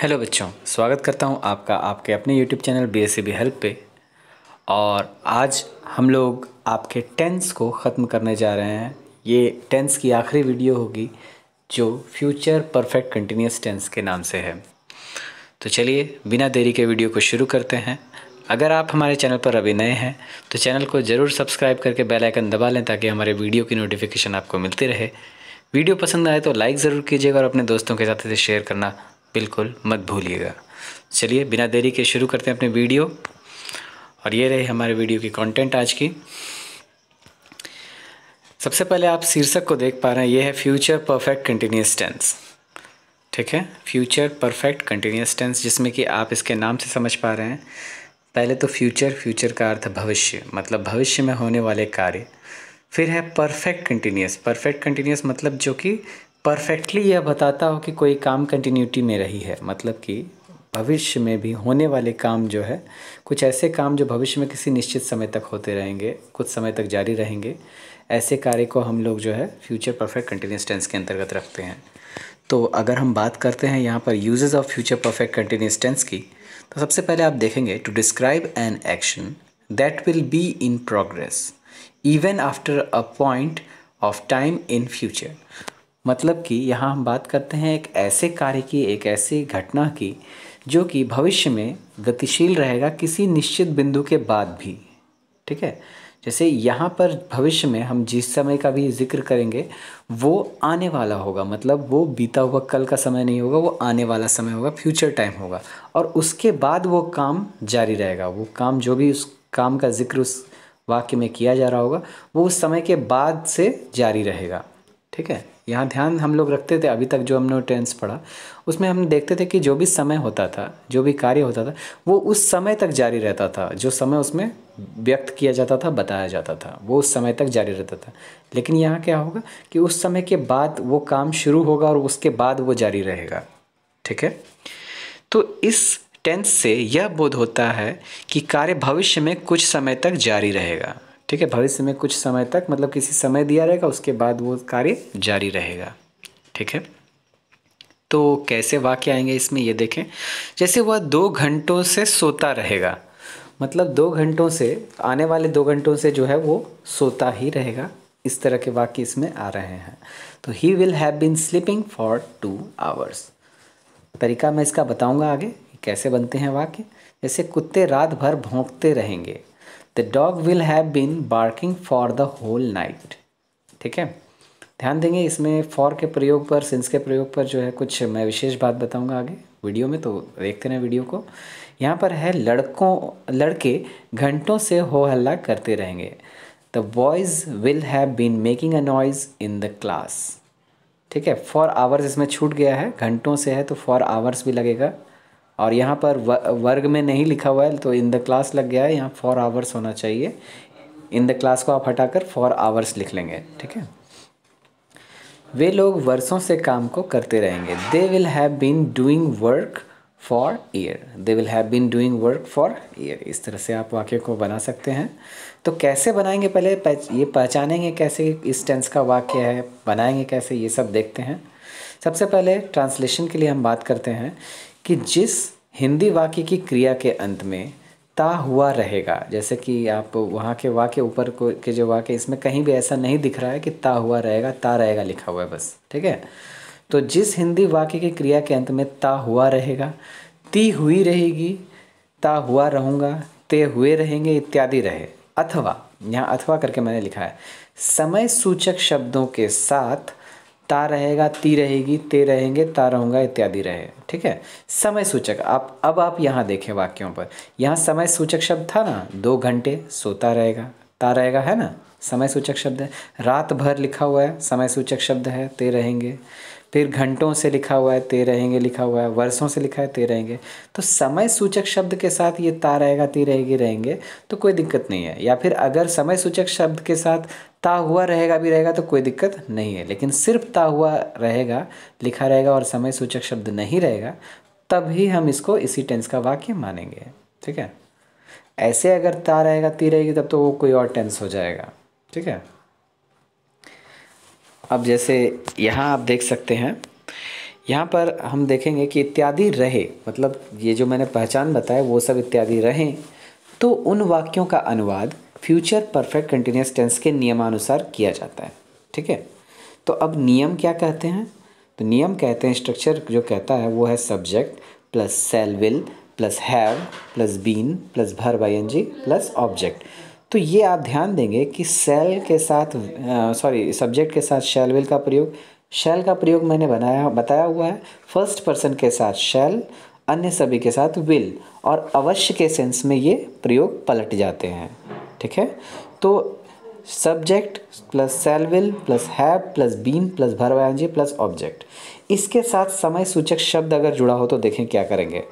Hello बच्चों स्वागत करता हूं आपका आपके अपने YouTube channel B S C B help पे और आज हम लोग आपके टेंस को ख़त्म करने जा रहे हैं ये टेंस की आखिरी वीडियो होगी जो फ्यूचर परफेक्ट कंटिन्यूस टेंस के नाम से है तो चलिए बिना देरी के वीडियो को शुरू करते हैं अगर आप हमारे चैनल पर अभी नए हैं तो चैनल को ज़रूर सब्सक्राइब करके बेल आइकन दबा लें ताकि हमारे वीडियो की नोटिफिकेशन आपको मिलती रहे वीडियो पसंद आए तो लाइक ज़रूर कीजिएगा और अपने दोस्तों के साथ इसे शेयर करना बिल्कुल मत भूलिएगा चलिए बिना देरी के शुरू करते हैं अपने वीडियो और ये रहे हमारे वीडियो की कंटेंट आज की सबसे पहले आप शीर्षक को देख पा रहे हैं ये है फ्यूचर परफेक्ट कंटिन्यूस टेंस ठीक है फ्यूचर परफेक्ट कंटिन्यूस टेंस जिसमें कि आप इसके नाम से समझ पा रहे हैं पहले तो फ्यूचर फ्यूचर का अर्थ भविष्य मतलब भविष्य में होने वाले कार्य फिर है परफेक्ट कंटिन्यूस परफेक्ट कंटिन्यूस मतलब जो कि परफेक्टली यह बताता हो कि कोई काम कंटिन्यूटी में रही है मतलब कि भविष्य में भी होने वाले काम जो है कुछ ऐसे काम जो भविष्य में किसी निश्चित समय तक होते रहेंगे कुछ समय तक जारी रहेंगे ऐसे कार्य को हम लोग जो है फ्यूचर परफेक्ट कंटिन्यूस टेंस के अंतर्गत रखते हैं तो अगर हम बात करते हैं यहाँ पर uses of future perfect continuous tense की तो सबसे पहले आप देखेंगे to describe an action that will be in progress even after a point of time in future मतलब कि यहाँ हम बात करते हैं एक ऐसे कार्य की एक ऐसी घटना की जो कि भविष्य में गतिशील रहेगा किसी निश्चित बिंदु के बाद भी ठीक है जैसे यहाँ पर भविष्य में हम जिस समय का भी जिक्र करेंगे वो आने वाला होगा मतलब वो बीता हुआ कल का समय नहीं होगा वो आने वाला समय होगा फ्यूचर टाइम होगा और उसके बाद वो काम जारी रहेगा वो काम जो भी उस काम का जिक्र उस वाक्य में किया जा रहा होगा वो उस समय के बाद से जारी रहेगा ठीक है यहाँ ध्यान हम लोग रखते थे अभी तक जो हमने टेंस पढ़ा उसमें हम देखते थे कि जो भी समय होता था जो भी कार्य होता था वो उस समय तक जारी रहता था जो समय उसमें व्यक्त किया जाता था बताया जाता था वो उस समय तक जारी रहता था लेकिन यहाँ क्या होगा कि उस समय के बाद वो काम शुरू होगा और उसके बाद वो जारी रहेगा ठीक है तो इस टेंस से यह बोध होता है कि कार्य भविष्य में कुछ समय तक जारी रहेगा ठीक है भविष्य में कुछ समय तक मतलब किसी समय दिया रहेगा उसके बाद वो कार्य जारी रहेगा ठीक है तो कैसे वाक्य आएंगे इसमें ये देखें जैसे वह दो घंटों से सोता रहेगा मतलब दो घंटों से आने वाले दो घंटों से जो है वो सोता ही रहेगा इस तरह के वाक्य इसमें आ रहे हैं तो he will have been sleeping for two hours तरीका मैं इसका बताऊंगा आगे कैसे बनते हैं वाक्य जैसे कुत्ते रात भर भोंकते रहेंगे the dog will have been barking for the whole night ठीक है ध्यान देंगे इसमें फॉर के प्रयोग पर सिंस के प्रयोग पर जो है कुछ मैं विशेष बात बताऊंगा आगे वीडियो में तो देखते रहें वीडियो को यहाँ पर है लड़कों लड़के घंटों से हो हल्ला करते रहेंगे the boys will have been making a noise in the class ठीक है फॉर आवर्स इसमें छूट गया है घंटों से है तो फॉर आवर्स भी लगेगा और यहाँ पर वर्ग में नहीं लिखा हुआ है तो इन द क्लास लग गया है यहाँ फॉर आवर्स होना चाहिए इन द क्लास को आप हटाकर फॉर आवर्स लिख लेंगे ठीक है वे लोग वर्षों से काम को करते रहेंगे they will have been doing work for year they will have been doing work for year इस तरह से आप वाक्य को बना सकते हैं तो कैसे बनाएंगे पहले ये पहचानेंगे कैसे इस टेंस का वाक्य है बनाएंगे कैसे ये सब देखते हैं सबसे पहले ट्रांसलेशन के लिए हम बात करते हैं कि जिस हिंदी वाक्य की क्रिया के अंत में ता हुआ रहेगा जैसे कि आप वहाँ के वाक्य ऊपर को के जो वाक्य इसमें कहीं भी ऐसा नहीं दिख रहा है कि ता हुआ रहेगा ता रहेगा लिखा हुआ है बस ठीक है तो जिस हिंदी वाक्य की क्रिया के अंत में ता हुआ रहेगा ती हुई रहेगी ता हुआ रहूँगा ते हुए रहेंगे इत्यादि रहे अथवा यहाँ अथवा करके मैंने लिखा है समय सूचक शब्दों के साथ ता रहेगा ती रहेगी ते रहेंगे ता रहूँगा इत्यादि रहे ठीक है समय सूचक आप अब आप यहाँ देखें वाक्यों पर यहाँ समय सूचक शब्द था ना दो घंटे सोता रहेगा ता रहेगा है ना समय सूचक शब्द है रात भर लिखा हुआ है समय सूचक शब्द है ते रहेंगे फिर घंटों से लिखा हुआ है ते रहेंगे लिखा हुआ है वर्षों से लिखा है ते रहेंगे तो समय सूचक शब्द के साथ ये ता रहेगा ती रहेगी रहेंगे तो कोई दिक्कत नहीं है या फिर अगर समय सूचक शब्द के साथ ता हुआ रहेगा भी रहेगा तो कोई दिक्कत नहीं है लेकिन सिर्फ ता हुआ रहेगा लिखा रहेगा और समय सूचक शब्द नहीं रहेगा तब ही हम इसको इसी टेंस का वाक्य मानेंगे ठीक है ऐसे अगर ता रहेगा ती रहेगी तब तो वो कोई और टेंस हो जाएगा ठीक है अब जैसे यहाँ आप देख सकते हैं यहाँ पर हम देखेंगे कि इत्यादि रहे मतलब ये जो मैंने पहचान बताया वो सब इत्यादि रहें तो उन वाक्यों का अनुवाद फ्यूचर परफेक्ट कंटिन्यूस टेंस के नियमानुसार किया जाता है ठीक है तो अब नियम क्या कहते हैं तो नियम कहते हैं स्ट्रक्चर जो कहता है वो है subject plus shall will plus have plus been plus verb I N G plus object तो ये आप ध्यान देंगे कि सेल के साथ सॉरी सब्जेक्ट के साथ शैल विल का प्रयोग शैल का प्रयोग मैंने बनाया बताया हुआ है फर्स्ट पर्सन के साथ शैल अन्य सभी के साथ विल और अवश्य के सेंस में ये प्रयोग पलट जाते हैं ठीक है तो subject plus shall will plus have plus been plus verb I N G plus object इसके साथ समय सूचक शब्द अगर जुड़ा हो तो देखें क्या करेंगे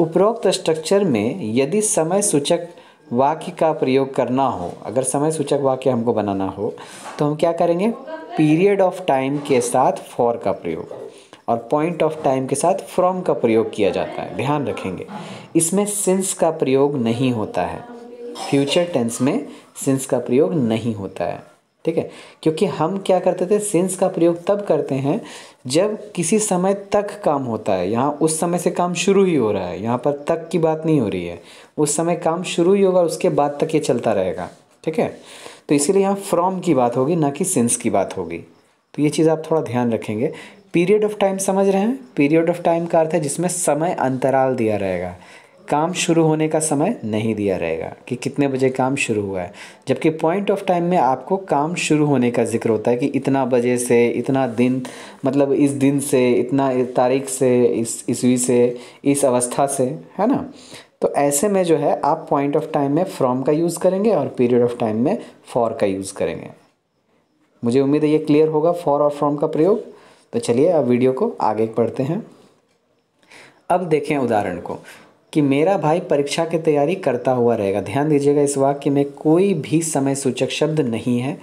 उपरोक्त स्ट्रक्चर में यदि समय सूचक वाक्य का प्रयोग करना हो अगर समय सूचक वाक्य हमको बनाना हो तो हम क्या करेंगे पीरियड ऑफ टाइम के साथ फॉर का प्रयोग और पॉइंट ऑफ टाइम के साथ फ्रॉम का प्रयोग किया जाता है ध्यान रखेंगे इसमें सिंस का प्रयोग नहीं होता है फ्यूचर टेंस में सिंस का प्रयोग नहीं होता है ठीक है क्योंकि हम क्या करते थे सेंस का प्रयोग तब करते हैं जब किसी समय तक काम होता है यहाँ उस समय से काम शुरू ही हो रहा है यहाँ पर तक की बात नहीं हो रही है उस समय काम शुरू ही होगा उसके बाद तक ये चलता रहेगा ठीक है तो इसीलिए यहाँ फ्रॉम की बात होगी ना कि सेंस की बात होगी तो ये चीज़ आप थोड़ा ध्यान रखेंगे पीरियड ऑफ टाइम समझ रहे हैं पीरियड ऑफ टाइम का अर्थ है जिसमें समय अंतराल दिया रहेगा काम शुरू होने का समय नहीं दिया रहेगा कि कितने बजे काम शुरू हुआ है जबकि पॉइंट ऑफ टाइम में आपको काम शुरू होने का जिक्र होता है कि इतना बजे से इतना दिन मतलब इस दिन से इतना तारीख से इस ईस्वी से इस अवस्था से है ना तो ऐसे में जो है आप पॉइंट ऑफ टाइम में फ्रॉम का यूज़ करेंगे और पीरियड ऑफ टाइम में फॉर का यूज़ करेंगे मुझे उम्मीद है ये क्लियर होगा फॉर और फ्रॉम का प्रयोग तो चलिए अब वीडियो को आगे बढ़ते हैं अब देखें उदाहरण को कि मेरा भाई परीक्षा की तैयारी करता हुआ रहेगा ध्यान दीजिएगा इस वाक्य में कोई भी समय सूचक शब्द नहीं है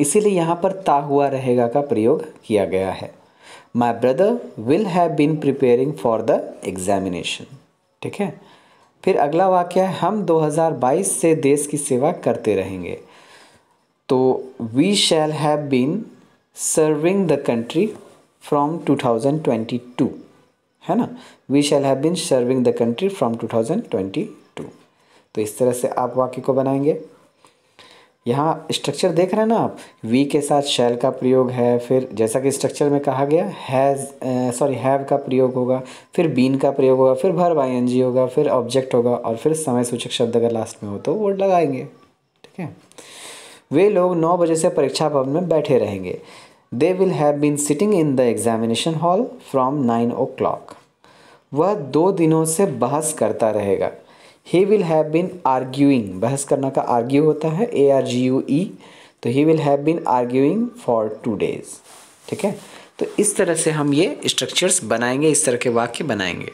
इसीलिए यहाँ पर ता हुआ रहेगा का प्रयोग किया गया है my brother will have been preparing for the examination ठीक है फिर अगला वाक्य है हम 2022 से देश की सेवा करते रहेंगे तो we shall have been serving the country from 2022 है ना we shall have been serving the country from 2022 तो इस तरह से आप वाक्य को बनाएंगे यहाँ स्ट्रक्चर देख रहे हैं ना आप वी के साथ शैल का प्रयोग है फिर जैसा कि स्ट्रक्चर में कहा गया हैज़ सॉरी हैव का प्रयोग होगा फिर बीन का प्रयोग होगा फिर भर वाई एन जी होगा फिर ऑब्जेक्ट होगा और फिर समय सूचक शब्द अगर लास्ट में हो तो वो लगाएंगे ठीक है वे लोग नौ बजे से परीक्षा भवन में बैठे रहेंगे they will have been sitting in the examination hall from nine o'clock वह दो दिनों से बहस करता रहेगा he will have been arguing बहस करना का आर्ग्यू होता है ए आर जी यू ई तो he will have been arguing for two days ठीक है तो इस तरह से हम ये स्ट्रक्चर्स बनाएंगे इस तरह के वाक्य बनाएंगे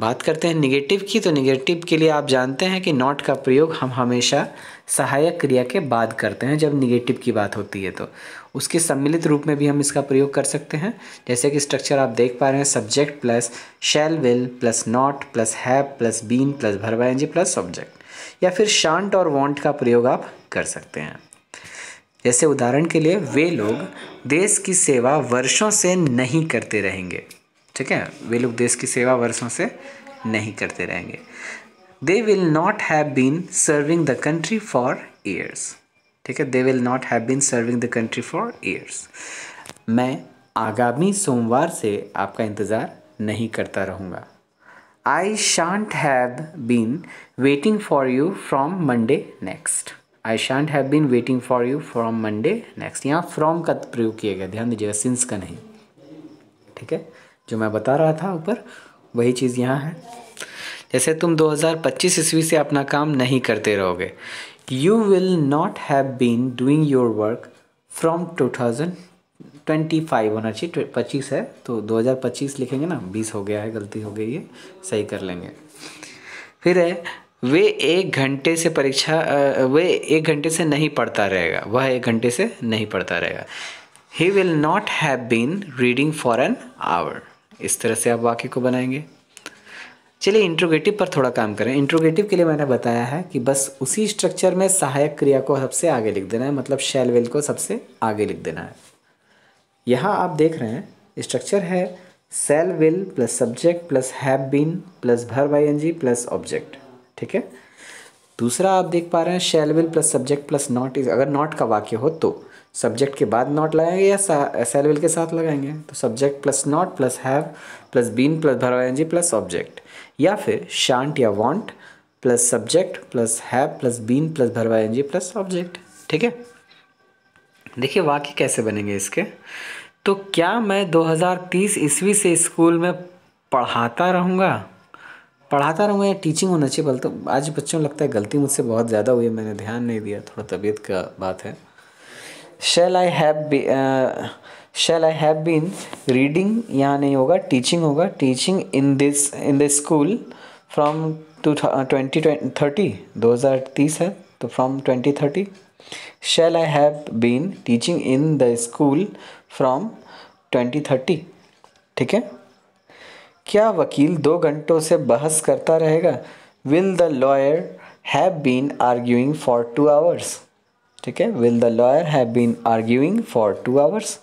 बात करते हैं निगेटिव की तो निगेटिव के लिए आप जानते हैं कि नॉट का प्रयोग हम हमेशा सहायक क्रिया के बाद करते हैं जब निगेटिव की बात होती है तो उसके सम्मिलित रूप में भी हम इसका प्रयोग कर सकते हैं जैसे कि स्ट्रक्चर आप देख पा रहे हैं subject plus shall will plus not plus have plus been plus verb I N G plus subject या फिर शांट और वॉन्ट का प्रयोग आप कर सकते हैं जैसे उदाहरण के लिए वे लोग देश की सेवा वर्षों से नहीं करते रहेंगे ठीक है वे लोग देश की सेवा वर्षों से नहीं करते रहेंगे they will not have been serving the country for years ठीक है they will not have been serving the country for years मैं आगामी सोमवार से आपका इंतज़ार नहीं करता रहूँगा I shan't have been waiting for you from Monday next I shan't have been waiting for you from Monday next यहाँ फ्रॉम का प्रयोग किया गया ध्यान दीजिएगा सिंस का नहीं ठीक है जो मैं बता रहा था ऊपर वही चीज़ यहाँ है ऐसे तुम 2025 ईस्वी से अपना काम नहीं करते रहोगे you will not have been doing your work from two thousand twenty five होना चाहिए पच्चीस है तो 2025 लिखेंगे ना बीस हो गया है गलती हो गई है सही कर लेंगे फिर है वे एक घंटे से परीक्षा वे एक घंटे से नहीं पढ़ता रहेगा वह एक घंटे से नहीं पढ़ता रहेगा he will not have been reading for an hour इस तरह से आप वाक्य को बनाएंगे चलिए इंट्रोगेटिव पर थोड़ा काम करें इंट्रोगेटिव के लिए मैंने बताया है कि बस उसी स्ट्रक्चर में सहायक क्रिया को सबसे आगे लिख देना है मतलब शेल वेल को सबसे आगे लिख देना है यहाँ आप देख रहे हैं स्ट्रक्चर है shall will plus subject plus have been plus verb I N G plus object ठीक है दूसरा आप देख पा रहे हैं shall will plus subject plus not is अगर नॉट का वाक्य हो तो सब्जेक्ट के बाद नॉट लगाएंगे या सेल विल के साथ लगाएंगे तो subject plus not plus have plus been plus verb I N G plus object या फिर शांट या won't plus subject plus have plus been plus verb N G plus object ठीक है देखिए वाक्य कैसे बनेंगे इसके तो क्या मैं 2030 ईस्वी से स्कूल में पढ़ाता रहूँगा पढ़ाता रहूँगा या टीचिंग होना चाहिए बल तो आज बच्चों लगता है गलती मुझसे बहुत ज़्यादा हुई है मैंने ध्यान नहीं दिया थोड़ा तबीयत का बात है shall I have be shall I have been reading यहाँ नहीं होगा टीचिंग होगा teaching in this in this school from two twenty thirty दो हज़ार तीस है तो from twenty thirty shall I have been teaching in the school from twenty thirty ठीक है क्या वकील दो घंटों से बहस करता रहेगा will the lawyer have been arguing for two hours ठीक है will the lawyer have been arguing for two hours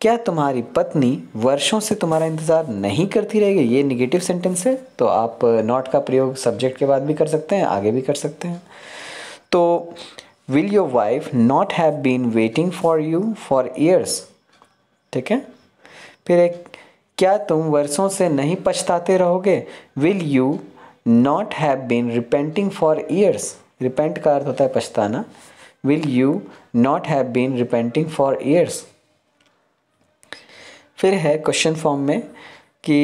क्या तुम्हारी पत्नी वर्षों से तुम्हारा इंतज़ार नहीं करती रहेगी ये निगेटिव सेंटेंस है तो आप नॉट uh, का प्रयोग सब्जेक्ट के बाद भी कर सकते हैं आगे भी कर सकते हैं तो will your wife not have been waiting for you for years ठीक है फिर एक क्या तुम वर्षों से नहीं पछताते रहोगे will you not have been repenting for years repent का अर्थ होता है पछताना will you not have been repenting for years? फिर है क्वेश्चन फॉर्म में कि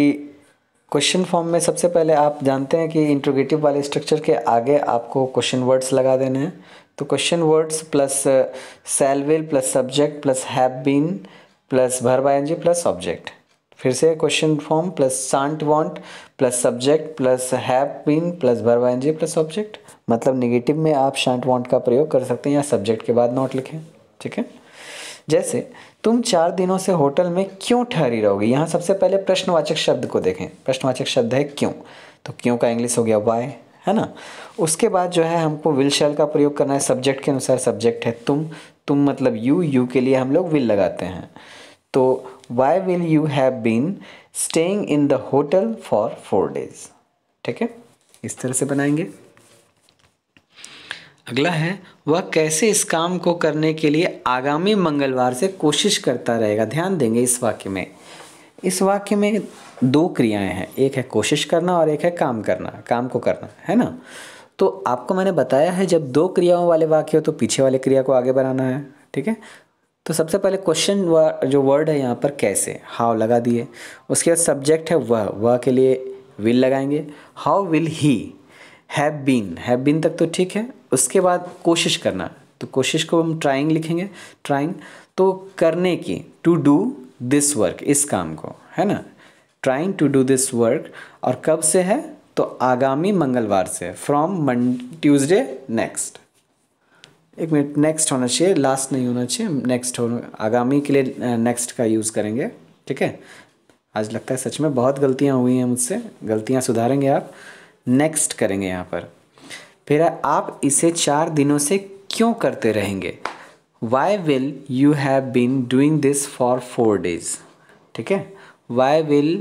क्वेश्चन फॉर्म में सबसे पहले आप जानते हैं कि इंट्रोगेटिव वाले स्ट्रक्चर के आगे आपको क्वेश्चन वर्ड्स लगा देने हैं तो question words plus shall will plus subject plus have been plus verb I N G plus object फिर से question form plus shan't won't plus subject plus have been plus verb I N G plus object मतलब negative में आप shan't want का प्रयोग कर सकते हैं या सब्जेक्ट के बाद नॉट लिखें ठीक है जैसे तुम चार दिनों से होटल में क्यों ठहरी रहोगे यहाँ सबसे पहले प्रश्नवाचक शब्द को देखें प्रश्नवाचक शब्द है क्यों तो क्यों का इंग्लिश हो गया वाई है ना उसके बाद जो है हमको विल शैल का प्रयोग करना है सब्जेक्ट के अनुसार सब्जेक्ट है तुम तुम मतलब यू यू के लिए हम लोग विल लगाते हैं तो why will you have been staying in the hotel for four days ठीक है इस तरह से बनाएंगे अगला है वह कैसे इस काम को करने के लिए आगामी मंगलवार से कोशिश करता रहेगा ध्यान देंगे इस वाक्य में इस वाक्य में दो क्रियाएं हैं एक है कोशिश करना और एक है काम करना काम को करना है ना तो आपको मैंने बताया है जब दो क्रियाओं वाले वाक्य हो तो पीछे वाले क्रिया को आगे बढ़ाना है ठीक है तो सबसे पहले क्वेश्चन जो वर्ड है यहाँ पर कैसे हाउ लगा दिए उसके बाद सब्जेक्ट है वह वह के लिए विल लगाएंगे how will he have been have been तक तो ठीक है उसके बाद कोशिश करना तो कोशिश को हम ट्राइंग लिखेंगे ट्राइंग तो करने की टू डू दिस वर्क इस काम को है ना trying to do this work और कब से है तो आगामी मंगलवार से फ्रॉम ट्यूजडे नेक्स्ट एक मिनट नेक्स्ट होना चाहिए लास्ट नहीं होना चाहिए नेक्स्ट हो आगामी के लिए नेक्स्ट का यूज़ करेंगे ठीक है आज लगता है सच में बहुत गलतियाँ हुई हैं मुझसे गलतियाँ सुधारेंगे आप नेक्स्ट करेंगे यहाँ पर फिर आप इसे चार दिनों से क्यों करते रहेंगे why will you have been doing this for four days ठीक है why will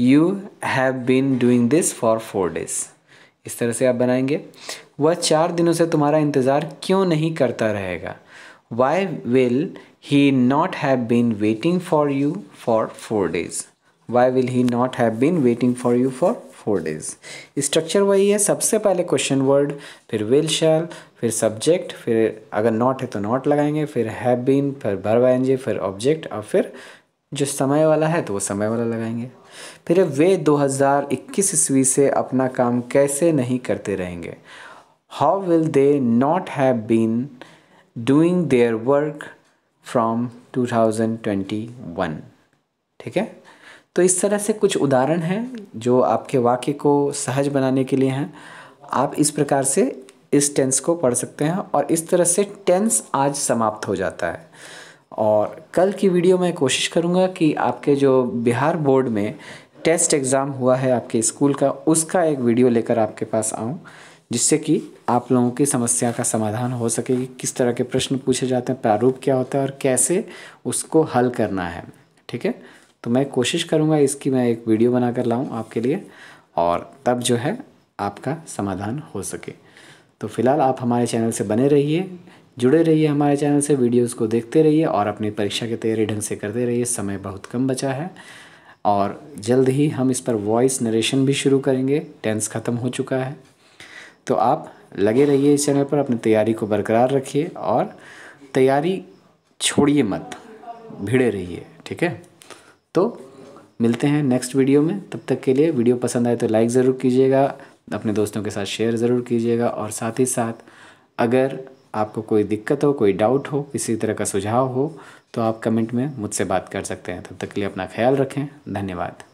you have been doing this for four days इस तरह से आप बनाएंगे वह चार दिनों से तुम्हारा इंतज़ार क्यों नहीं करता रहेगा why will he not have been waiting for you for four days why will he not have been waiting for you for four days structure वही है सबसे पहले क्वेश्चन वर्ड फिर विल शैल फिर सब्जेक्ट फिर अगर नॉट है तो नॉट लगाएंगे फिर हैव बीन फिर भर वाएंगे फिर ऑब्जेक्ट और फिर जो समय वाला है तो वो समय वाला लगाएंगे फिर वे 2021 ईस्वी से अपना काम कैसे नहीं करते रहेंगे how will they not have been doing their work from 2021 ठीक है तो इस तरह से कुछ उदाहरण हैं जो आपके वाक्य को सहज बनाने के लिए हैं आप इस प्रकार से इस टेंस को पढ़ सकते हैं और इस तरह से टेंस आज समाप्त हो जाता है और कल की वीडियो में कोशिश करूँगा कि आपके जो बिहार बोर्ड में टेस्ट एग्ज़ाम हुआ है आपके स्कूल का उसका एक वीडियो लेकर आपके पास आऊँ जिससे कि आप लोगों की समस्या का समाधान हो सके कि किस तरह के प्रश्न पूछे जाते हैं प्रारूप क्या होता है और कैसे उसको हल करना है ठीक है तो मैं कोशिश करूँगा इसकी मैं एक वीडियो बना कर लाऊँ आपके लिए और तब जो है आपका समाधान हो सके तो फ़िलहाल आप हमारे चैनल से बने रहिए जुड़े रहिए हमारे चैनल से वीडियोस को देखते रहिए और अपनी परीक्षा की तैयारी ढंग से करते रहिए समय बहुत कम बचा है और जल्द ही हम इस पर वॉइस नरेशन भी शुरू करेंगे टेंस ख़त्म हो चुका है तो आप लगे रहिए इस चैनल पर अपनी तैयारी को बरकरार रखिए और तैयारी छोड़िए मत भिड़े रहिए ठीक है तो मिलते हैं नेक्स्ट वीडियो में तब तक के लिए वीडियो पसंद आए तो लाइक ज़रूर कीजिएगा अपने दोस्तों के साथ शेयर ज़रूर कीजिएगा और साथ ही साथ अगर आपको कोई दिक्कत हो कोई डाउट हो किसी तरह का सुझाव हो तो आप कमेंट में मुझसे बात कर सकते हैं तब तक के लिए अपना ख्याल रखें धन्यवाद